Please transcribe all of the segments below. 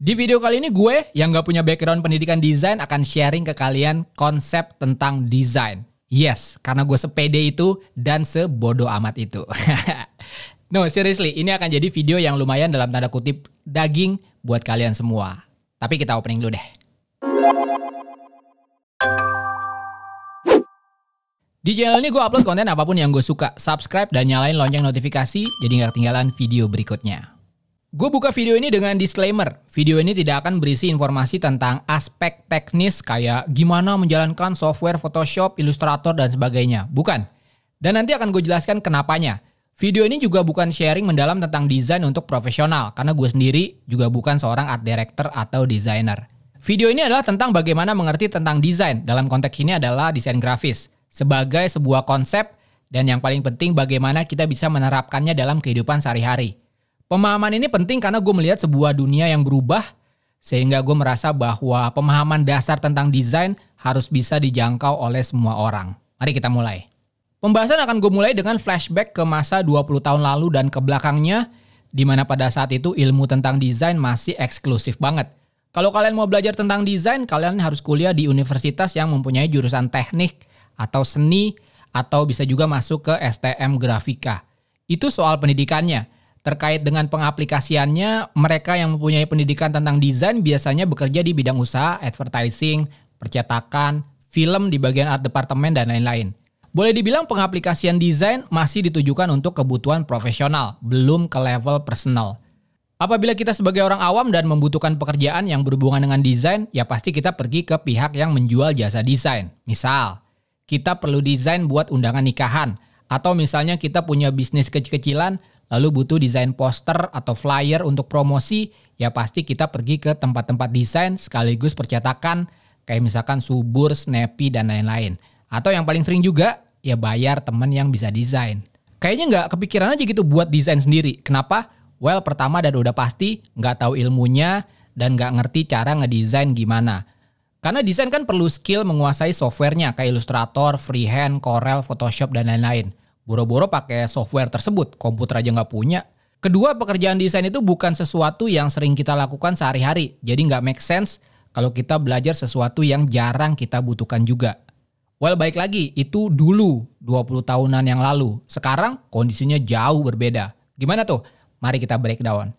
Di video kali ini gue yang gak punya background pendidikan desain akan sharing ke kalian konsep tentang desain. Yes, karena gue sepede itu dan sebodoh amat itu. no, seriously, ini akan jadi video yang lumayan dalam tanda kutip daging buat kalian semua. Tapi kita opening dulu deh. Di channel ini gue upload konten apapun yang gue suka. Subscribe dan nyalain lonceng notifikasi jadi gak ketinggalan video berikutnya. Gue buka video ini dengan disclaimer. Video ini tidak akan berisi informasi tentang aspek teknis kayak gimana menjalankan software Photoshop, Illustrator, dan sebagainya. Bukan. Dan nanti akan gue jelaskan kenapanya. Video ini juga bukan sharing mendalam tentang desain untuk profesional, karena gue sendiri juga bukan seorang art director atau desainer. Video ini adalah tentang bagaimana mengerti tentang desain. Dalam konteks ini adalah desain grafis. Sebagai sebuah konsep, dan yang paling penting bagaimana kita bisa menerapkannya dalam kehidupan sehari-hari. Pemahaman ini penting karena gue melihat sebuah dunia yang berubah sehingga gue merasa bahwa pemahaman dasar tentang desain harus bisa dijangkau oleh semua orang. Mari kita mulai. Pembahasan akan gue mulai dengan flashback ke masa 20 tahun lalu dan ke belakangnya, di mana pada saat itu ilmu tentang desain masih eksklusif banget. Kalau kalian mau belajar tentang desain, kalian harus kuliah di universitas yang mempunyai jurusan teknik atau seni atau bisa juga masuk ke STM grafika. Itu soal pendidikannya. Terkait dengan pengaplikasiannya, mereka yang mempunyai pendidikan tentang desain biasanya bekerja di bidang usaha, advertising, percetakan, film di bagian art department dan lain-lain. Boleh dibilang pengaplikasian desain masih ditujukan untuk kebutuhan profesional, belum ke level personal. Apabila kita sebagai orang awam dan membutuhkan pekerjaan yang berhubungan dengan desain, ya pasti kita pergi ke pihak yang menjual jasa desain. Misal, kita perlu desain buat undangan nikahan, atau misalnya kita punya bisnis kecil-kecilan, lalu butuh desain poster atau flyer untuk promosi, ya pasti kita pergi ke tempat-tempat desain sekaligus percetakan kayak misalkan Subur, Snappy, dan lain-lain. Atau yang paling sering juga, ya bayar temen yang bisa desain. Kayaknya nggak kepikiran aja gitu buat desain sendiri. Kenapa? Well, pertama dan udah pasti nggak tahu ilmunya dan nggak ngerti cara ngedesain gimana. Karena desain kan perlu skill menguasai softwarenya kayak Illustrator, Freehand, Corel, Photoshop, dan lain-lain. Boro-boro pakai software tersebut, komputer aja nggak punya. Kedua, pekerjaan desain itu bukan sesuatu yang sering kita lakukan sehari-hari. Jadi nggak make sense kalau kita belajar sesuatu yang jarang kita butuhkan juga. Well, baik lagi, itu dulu 20 tahunan yang lalu. Sekarang kondisinya jauh berbeda. Gimana tuh? Mari kita breakdown.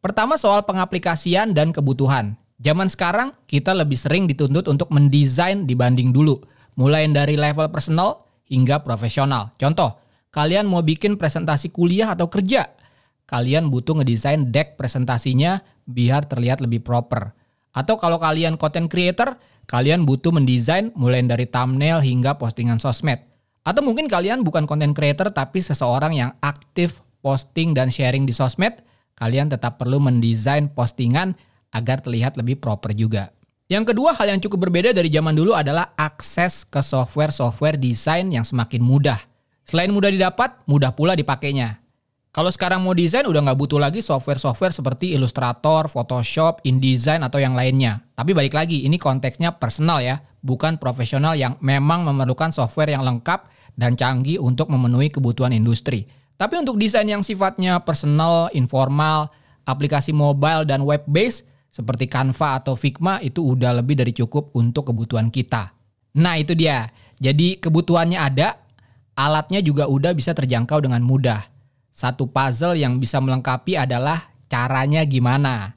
Pertama soal pengaplikasian dan kebutuhan. Zaman sekarang kita lebih sering dituntut untuk mendesain dibanding dulu. Mulai dari level personal hingga profesional. Contoh, Kalian mau bikin presentasi kuliah atau kerja? Kalian butuh ngedesain deck presentasinya biar terlihat lebih proper. Atau kalau kalian content creator, kalian butuh mendesain mulai dari thumbnail hingga postingan sosmed. Atau mungkin kalian bukan content creator tapi seseorang yang aktif posting dan sharing di sosmed, kalian tetap perlu mendesain postingan agar terlihat lebih proper juga. Yang kedua, hal yang cukup berbeda dari zaman dulu adalah akses ke software-software desain yang semakin mudah. Selain mudah didapat, mudah pula dipakainya. Kalau sekarang mau desain udah nggak butuh lagi software-software seperti Illustrator, Photoshop, InDesign atau yang lainnya. Tapi balik lagi, ini konteksnya personal ya, bukan profesional yang memang memerlukan software yang lengkap dan canggih untuk memenuhi kebutuhan industri. Tapi untuk desain yang sifatnya personal, informal, aplikasi mobile dan web-based seperti Canva atau Figma itu udah lebih dari cukup untuk kebutuhan kita. Nah, itu dia. Jadi kebutuhannya ada, Alatnya juga udah bisa terjangkau dengan mudah. Satu puzzle yang bisa melengkapi adalah caranya gimana.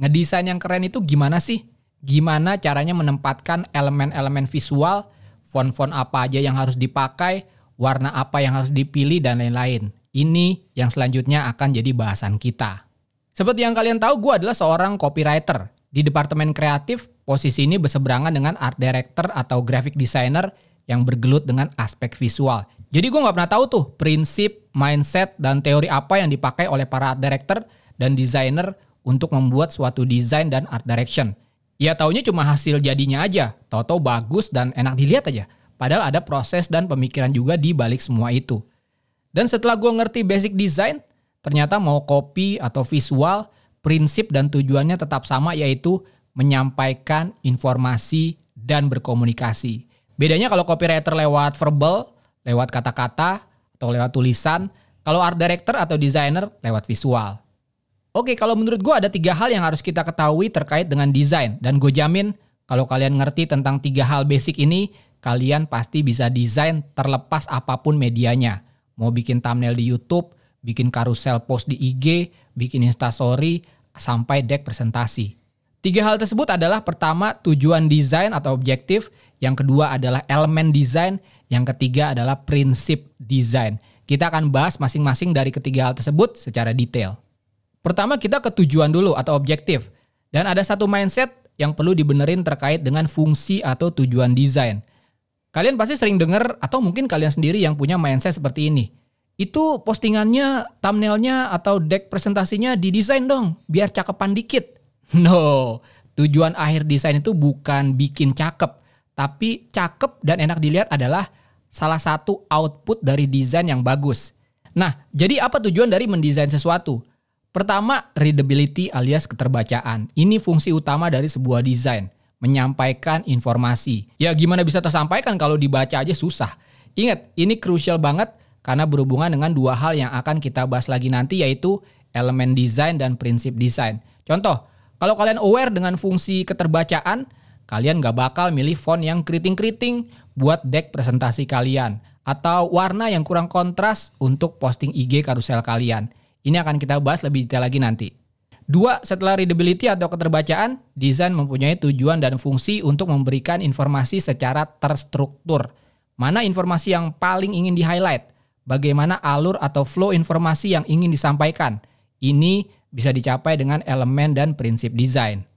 Ngedesain yang keren itu gimana sih? Gimana caranya menempatkan elemen-elemen visual, font-font apa aja yang harus dipakai, warna apa yang harus dipilih, dan lain-lain. Ini yang selanjutnya akan jadi bahasan kita. Seperti yang kalian tahu, gue adalah seorang copywriter. Di departemen kreatif, posisi ini berseberangan dengan art director atau graphic designer yang bergelut dengan aspek visual. Jadi gue nggak pernah tahu tuh prinsip, mindset, dan teori apa yang dipakai oleh para art director dan desainer untuk membuat suatu desain dan art direction. Ya taunya cuma hasil jadinya aja, toto bagus dan enak dilihat aja. Padahal ada proses dan pemikiran juga di balik semua itu. Dan setelah gue ngerti basic design, ternyata mau copy atau visual, prinsip dan tujuannya tetap sama yaitu menyampaikan informasi dan berkomunikasi. Bedanya kalau copywriter lewat verbal, lewat kata-kata atau lewat tulisan. Kalau art director atau designer lewat visual. Oke, kalau menurut gue ada tiga hal yang harus kita ketahui terkait dengan desain. Dan gue jamin kalau kalian ngerti tentang tiga hal basic ini, kalian pasti bisa desain terlepas apapun medianya. Mau bikin thumbnail di YouTube, bikin carousel post di IG, bikin instastory, sampai deck presentasi. Tiga hal tersebut adalah pertama tujuan desain atau objektif, yang kedua adalah elemen desain. Yang ketiga adalah prinsip desain. Kita akan bahas masing-masing dari ketiga hal tersebut secara detail. Pertama kita ke tujuan dulu atau objektif. Dan ada satu mindset yang perlu dibenerin terkait dengan fungsi atau tujuan desain. Kalian pasti sering dengar atau mungkin kalian sendiri yang punya mindset seperti ini. Itu postingannya, thumbnailnya atau deck presentasinya didesain dong biar cakepan dikit. No, tujuan akhir desain itu bukan bikin cakep, tapi cakep dan enak dilihat adalah salah satu output dari desain yang bagus. Nah, jadi apa tujuan dari mendesain sesuatu? Pertama, readability alias keterbacaan. Ini fungsi utama dari sebuah desain, menyampaikan informasi. Ya gimana bisa tersampaikan kalau dibaca aja susah. Ingat, ini krusial banget karena berhubungan dengan dua hal yang akan kita bahas lagi nanti yaitu elemen desain dan prinsip desain. Contoh, kalau kalian aware dengan fungsi keterbacaan, Kalian gak bakal milih font yang keriting-keriting buat deck presentasi kalian atau warna yang kurang kontras untuk posting IG karusel kalian. Ini akan kita bahas lebih detail lagi nanti. Dua, setelah readability atau keterbacaan, desain mempunyai tujuan dan fungsi untuk memberikan informasi secara terstruktur. Mana informasi yang paling ingin di-highlight? Bagaimana alur atau flow informasi yang ingin disampaikan? Ini bisa dicapai dengan elemen dan prinsip desain.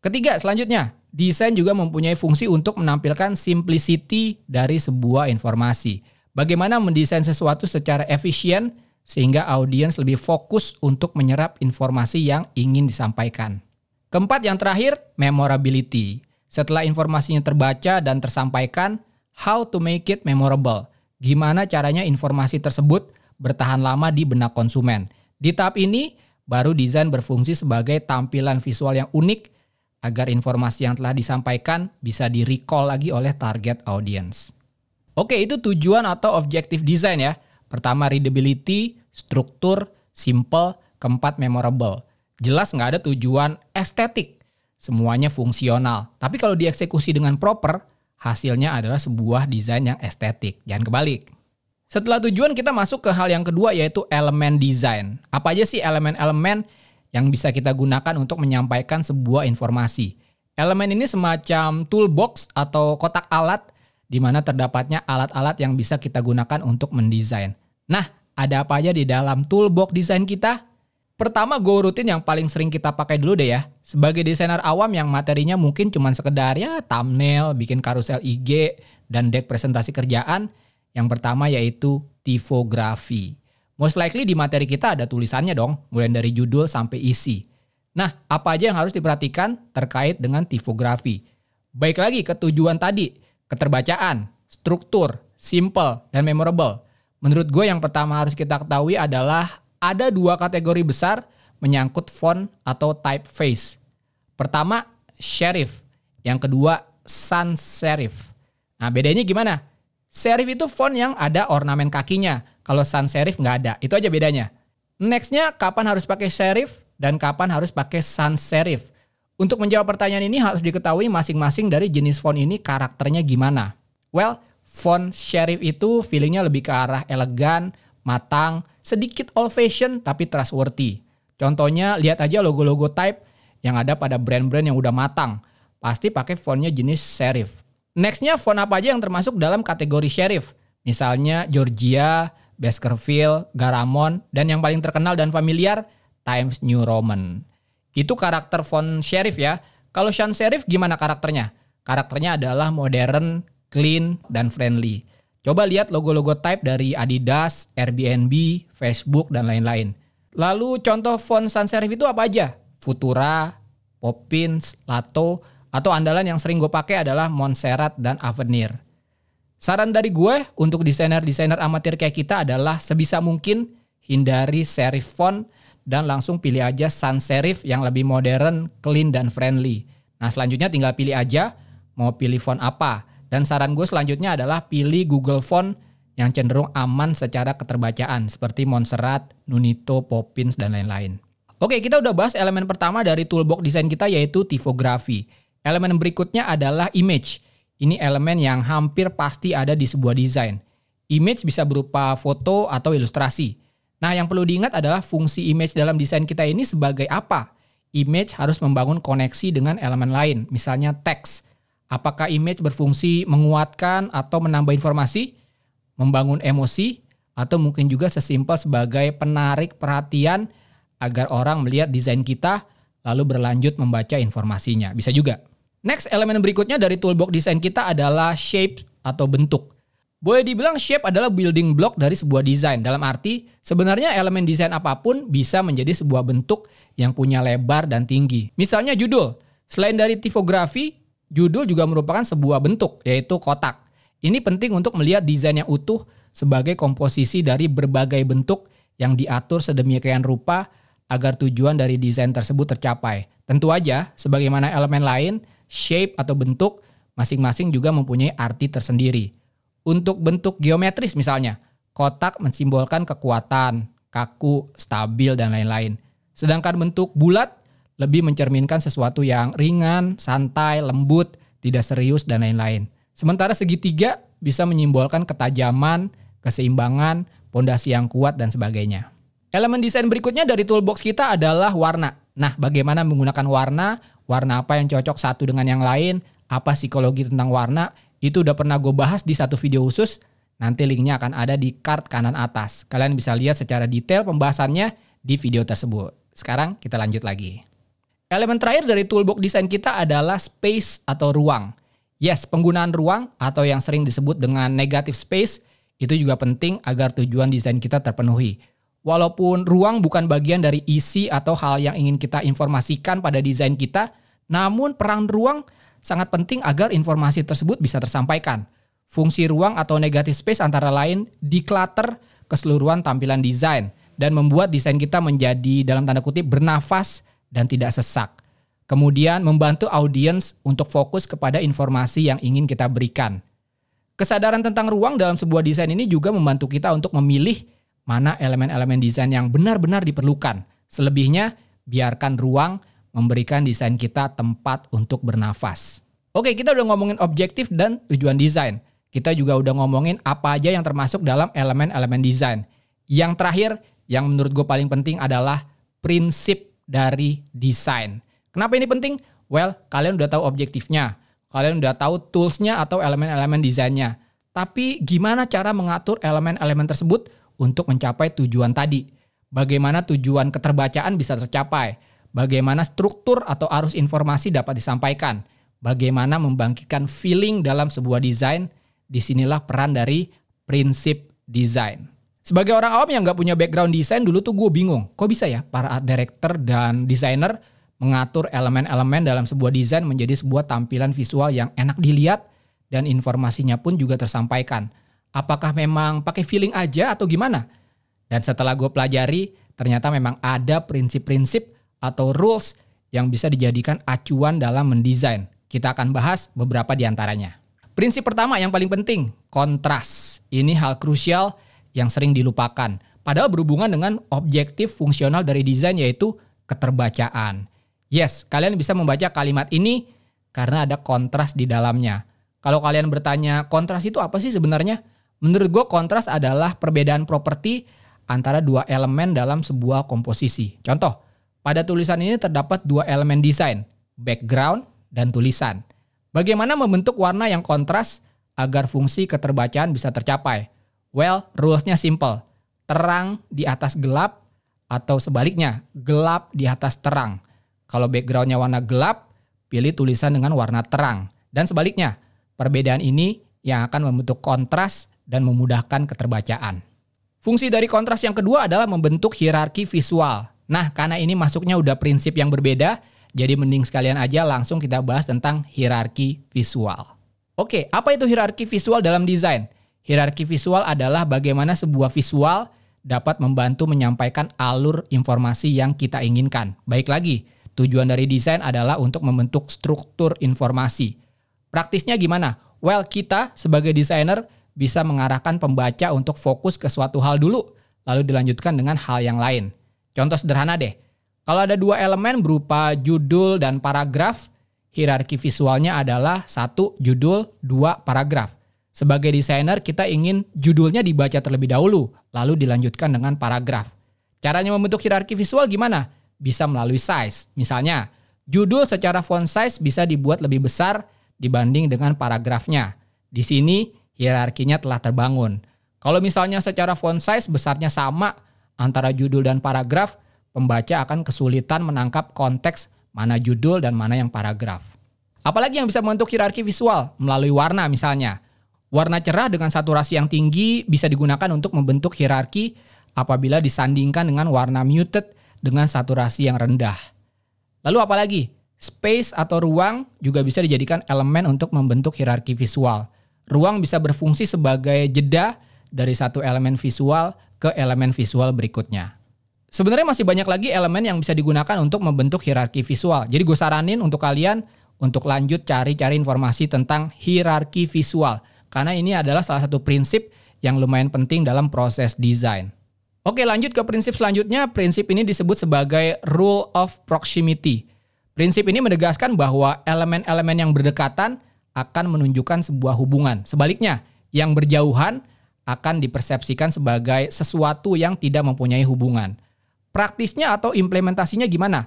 Ketiga, selanjutnya, Desain juga mempunyai fungsi untuk menampilkan simplicity dari sebuah informasi. Bagaimana mendesain sesuatu secara efisien sehingga audiens lebih fokus untuk menyerap informasi yang ingin disampaikan. Keempat yang terakhir, memorability. Setelah informasinya terbaca dan tersampaikan, how to make it memorable. Gimana caranya informasi tersebut bertahan lama di benak konsumen. Di tahap ini, baru desain berfungsi sebagai tampilan visual yang unik agar informasi yang telah disampaikan bisa di-recall lagi oleh target audience. Oke, itu tujuan atau objective design ya. Pertama readability, struktur, simple, keempat memorable. Jelas nggak ada tujuan estetik, semuanya fungsional. Tapi kalau dieksekusi dengan proper, hasilnya adalah sebuah desain yang estetik. Jangan kebalik. Setelah tujuan kita masuk ke hal yang kedua yaitu elemen desain. Apa aja sih elemen-elemen yang bisa kita gunakan untuk menyampaikan sebuah informasi. Elemen ini semacam toolbox atau kotak alat di mana terdapatnya alat-alat yang bisa kita gunakan untuk mendesain. Nah, ada apa aja di dalam toolbox desain kita? Pertama, go rutin yang paling sering kita pakai dulu deh ya. Sebagai desainer awam yang materinya mungkin cuma sekedar ya thumbnail, bikin karusel IG, dan deck presentasi kerjaan, yang pertama yaitu tipografi. Most likely di materi kita ada tulisannya dong, mulai dari judul sampai isi. Nah, apa aja yang harus diperhatikan terkait dengan tipografi? Baik lagi ke tujuan tadi, keterbacaan, struktur, simple, dan memorable. Menurut gue yang pertama harus kita ketahui adalah ada dua kategori besar menyangkut font atau typeface. Pertama, sheriff. Yang kedua, sans serif. Nah, bedanya gimana? Serif itu font yang ada ornamen kakinya. Kalau sans serif nggak ada. Itu aja bedanya. Nextnya, kapan harus pakai serif dan kapan harus pakai sans serif. Untuk menjawab pertanyaan ini harus diketahui masing-masing dari jenis font ini karakternya gimana. Well, font serif itu feelingnya lebih ke arah elegan, matang, sedikit old fashion tapi trustworthy. Contohnya, lihat aja logo-logo type yang ada pada brand-brand yang udah matang. Pasti pakai fontnya jenis serif. Nextnya font apa aja yang termasuk dalam kategori sheriff? Misalnya Georgia, Baskerville, Garamond, dan yang paling terkenal dan familiar Times New Roman. Itu karakter font sheriff ya. Kalau Sean Sheriff gimana karakternya? Karakternya adalah modern, clean, dan friendly. Coba lihat logo-logo type dari Adidas, Airbnb, Facebook, dan lain-lain. Lalu contoh font sans serif itu apa aja? Futura, Poppins, Lato, atau andalan yang sering gue pakai adalah Montserrat dan Avenir. Saran dari gue untuk desainer-desainer amatir kayak kita adalah sebisa mungkin hindari serif font dan langsung pilih aja sans serif yang lebih modern, clean, dan friendly. Nah selanjutnya tinggal pilih aja mau pilih font apa. Dan saran gue selanjutnya adalah pilih Google Font yang cenderung aman secara keterbacaan seperti Montserrat, Nunito, Poppins, dan lain-lain. Oke, kita udah bahas elemen pertama dari toolbox desain kita yaitu tipografi. Elemen berikutnya adalah image. Ini elemen yang hampir pasti ada di sebuah desain. Image bisa berupa foto atau ilustrasi. Nah, yang perlu diingat adalah fungsi image dalam desain kita ini sebagai apa? Image harus membangun koneksi dengan elemen lain, misalnya teks. Apakah image berfungsi menguatkan atau menambah informasi, membangun emosi, atau mungkin juga sesimpel sebagai penarik perhatian agar orang melihat desain kita lalu berlanjut membaca informasinya. Bisa juga. Next, elemen berikutnya dari toolbox desain kita adalah shape atau bentuk. Boleh dibilang shape adalah building block dari sebuah desain. Dalam arti, sebenarnya elemen desain apapun bisa menjadi sebuah bentuk yang punya lebar dan tinggi. Misalnya judul. Selain dari tipografi, judul juga merupakan sebuah bentuk, yaitu kotak. Ini penting untuk melihat desain yang utuh sebagai komposisi dari berbagai bentuk yang diatur sedemikian rupa agar tujuan dari desain tersebut tercapai. Tentu aja, sebagaimana elemen lain, shape atau bentuk masing-masing juga mempunyai arti tersendiri. Untuk bentuk geometris misalnya, kotak mensimbolkan kekuatan, kaku, stabil, dan lain-lain. Sedangkan bentuk bulat lebih mencerminkan sesuatu yang ringan, santai, lembut, tidak serius, dan lain-lain. Sementara segitiga bisa menyimbolkan ketajaman, keseimbangan, pondasi yang kuat, dan sebagainya. Elemen desain berikutnya dari toolbox kita adalah warna. Nah, bagaimana menggunakan warna? Warna apa yang cocok satu dengan yang lain? Apa psikologi tentang warna? Itu udah pernah gue bahas di satu video khusus. Nanti linknya akan ada di card kanan atas. Kalian bisa lihat secara detail pembahasannya di video tersebut. Sekarang kita lanjut lagi. Elemen terakhir dari toolbox desain kita adalah space atau ruang. Yes, penggunaan ruang atau yang sering disebut dengan negative space itu juga penting agar tujuan desain kita terpenuhi walaupun ruang bukan bagian dari isi atau hal yang ingin kita informasikan pada desain kita, namun peran ruang sangat penting agar informasi tersebut bisa tersampaikan. Fungsi ruang atau negative space antara lain declutter keseluruhan tampilan desain dan membuat desain kita menjadi dalam tanda kutip bernafas dan tidak sesak. Kemudian membantu audiens untuk fokus kepada informasi yang ingin kita berikan. Kesadaran tentang ruang dalam sebuah desain ini juga membantu kita untuk memilih mana elemen-elemen desain yang benar-benar diperlukan. Selebihnya, biarkan ruang memberikan desain kita tempat untuk bernafas. Oke, kita udah ngomongin objektif dan tujuan desain. Kita juga udah ngomongin apa aja yang termasuk dalam elemen-elemen desain. Yang terakhir, yang menurut gue paling penting adalah prinsip dari desain. Kenapa ini penting? Well, kalian udah tahu objektifnya. Kalian udah tahu toolsnya atau elemen-elemen desainnya. Tapi gimana cara mengatur elemen-elemen tersebut untuk mencapai tujuan tadi. Bagaimana tujuan keterbacaan bisa tercapai? Bagaimana struktur atau arus informasi dapat disampaikan? Bagaimana membangkitkan feeling dalam sebuah desain? Disinilah peran dari prinsip desain. Sebagai orang awam yang nggak punya background desain dulu tuh gue bingung. Kok bisa ya para art director dan desainer mengatur elemen-elemen dalam sebuah desain menjadi sebuah tampilan visual yang enak dilihat dan informasinya pun juga tersampaikan. Apakah memang pakai feeling aja atau gimana? Dan setelah gue pelajari, ternyata memang ada prinsip-prinsip atau rules yang bisa dijadikan acuan dalam mendesain. Kita akan bahas beberapa di antaranya. Prinsip pertama yang paling penting, kontras. Ini hal krusial yang sering dilupakan. Padahal berhubungan dengan objektif fungsional dari desain yaitu keterbacaan. Yes, kalian bisa membaca kalimat ini karena ada kontras di dalamnya. Kalau kalian bertanya, kontras itu apa sih sebenarnya? Menurut gue kontras adalah perbedaan properti antara dua elemen dalam sebuah komposisi. Contoh, pada tulisan ini terdapat dua elemen desain, background dan tulisan. Bagaimana membentuk warna yang kontras agar fungsi keterbacaan bisa tercapai? Well, rulesnya simple. Terang di atas gelap atau sebaliknya, gelap di atas terang. Kalau backgroundnya warna gelap, pilih tulisan dengan warna terang. Dan sebaliknya, perbedaan ini yang akan membentuk kontras dan memudahkan keterbacaan. Fungsi dari kontras yang kedua adalah membentuk hierarki visual. Nah, karena ini masuknya udah prinsip yang berbeda, jadi mending sekalian aja langsung kita bahas tentang hierarki visual. Oke, apa itu hierarki visual dalam desain? Hierarki visual adalah bagaimana sebuah visual dapat membantu menyampaikan alur informasi yang kita inginkan. Baik lagi, tujuan dari desain adalah untuk membentuk struktur informasi. Praktisnya gimana? Well, kita sebagai desainer bisa mengarahkan pembaca untuk fokus ke suatu hal dulu, lalu dilanjutkan dengan hal yang lain. Contoh sederhana deh, kalau ada dua elemen berupa judul dan paragraf, hierarki visualnya adalah satu judul, dua paragraf. Sebagai desainer, kita ingin judulnya dibaca terlebih dahulu, lalu dilanjutkan dengan paragraf. Caranya membentuk hierarki visual gimana? Bisa melalui size. Misalnya, judul secara font size bisa dibuat lebih besar dibanding dengan paragrafnya. Di sini, hierarkinya telah terbangun. Kalau misalnya secara font size besarnya sama antara judul dan paragraf, pembaca akan kesulitan menangkap konteks mana judul dan mana yang paragraf. Apalagi yang bisa membentuk hierarki visual melalui warna misalnya. Warna cerah dengan saturasi yang tinggi bisa digunakan untuk membentuk hierarki apabila disandingkan dengan warna muted dengan saturasi yang rendah. Lalu apalagi? Space atau ruang juga bisa dijadikan elemen untuk membentuk hierarki visual ruang bisa berfungsi sebagai jeda dari satu elemen visual ke elemen visual berikutnya. Sebenarnya masih banyak lagi elemen yang bisa digunakan untuk membentuk hierarki visual. Jadi gue saranin untuk kalian untuk lanjut cari-cari informasi tentang hierarki visual. Karena ini adalah salah satu prinsip yang lumayan penting dalam proses desain. Oke, lanjut ke prinsip selanjutnya. Prinsip ini disebut sebagai rule of proximity. Prinsip ini menegaskan bahwa elemen-elemen yang berdekatan akan menunjukkan sebuah hubungan. Sebaliknya, yang berjauhan akan dipersepsikan sebagai sesuatu yang tidak mempunyai hubungan. Praktisnya atau implementasinya gimana?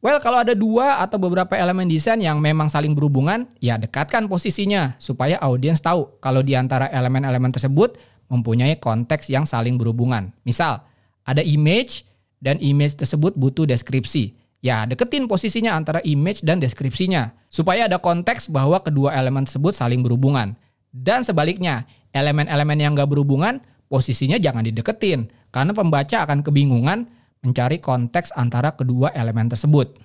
Well, kalau ada dua atau beberapa elemen desain yang memang saling berhubungan, ya dekatkan posisinya supaya audiens tahu kalau di antara elemen-elemen tersebut mempunyai konteks yang saling berhubungan. Misal, ada image dan image tersebut butuh deskripsi. Ya, deketin posisinya antara image dan deskripsinya supaya ada konteks bahwa kedua elemen tersebut saling berhubungan. Dan sebaliknya, elemen-elemen yang gak berhubungan posisinya jangan dideketin karena pembaca akan kebingungan mencari konteks antara kedua elemen tersebut.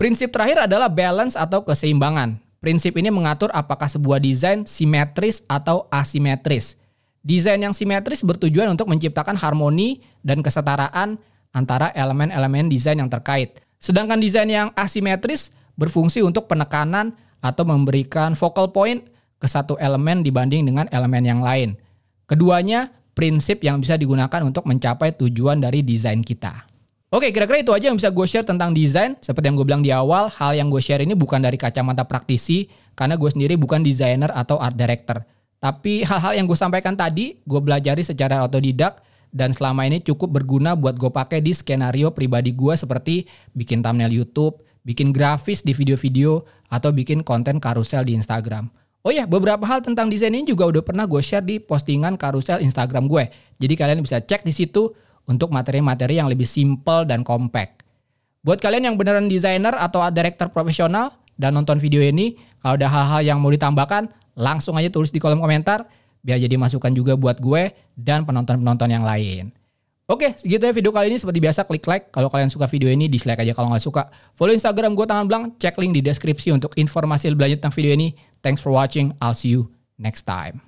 Prinsip terakhir adalah balance atau keseimbangan. Prinsip ini mengatur apakah sebuah desain simetris atau asimetris. Desain yang simetris bertujuan untuk menciptakan harmoni dan kesetaraan antara elemen-elemen desain yang terkait. Sedangkan desain yang asimetris berfungsi untuk penekanan atau memberikan focal point ke satu elemen dibanding dengan elemen yang lain. Keduanya prinsip yang bisa digunakan untuk mencapai tujuan dari desain kita. Oke, kira-kira itu aja yang bisa gue share tentang desain. Seperti yang gue bilang di awal, hal yang gue share ini bukan dari kacamata praktisi, karena gue sendiri bukan desainer atau art director. Tapi hal-hal yang gue sampaikan tadi, gue belajari secara otodidak, dan selama ini cukup berguna buat gue pakai di skenario pribadi gue seperti bikin thumbnail YouTube, bikin grafis di video-video, atau bikin konten karusel di Instagram. Oh ya, beberapa hal tentang desain ini juga udah pernah gue share di postingan karusel Instagram gue. Jadi kalian bisa cek di situ untuk materi-materi yang lebih simple dan compact. Buat kalian yang beneran desainer atau director profesional dan nonton video ini, kalau ada hal-hal yang mau ditambahkan, langsung aja tulis di kolom komentar biar jadi masukan juga buat gue dan penonton-penonton yang lain. Oke, segitu ya video kali ini. Seperti biasa, klik like. Kalau kalian suka video ini, dislike aja kalau nggak suka. Follow Instagram gue Tangan belang. Cek link di deskripsi untuk informasi lebih lanjut tentang video ini. Thanks for watching. I'll see you next time.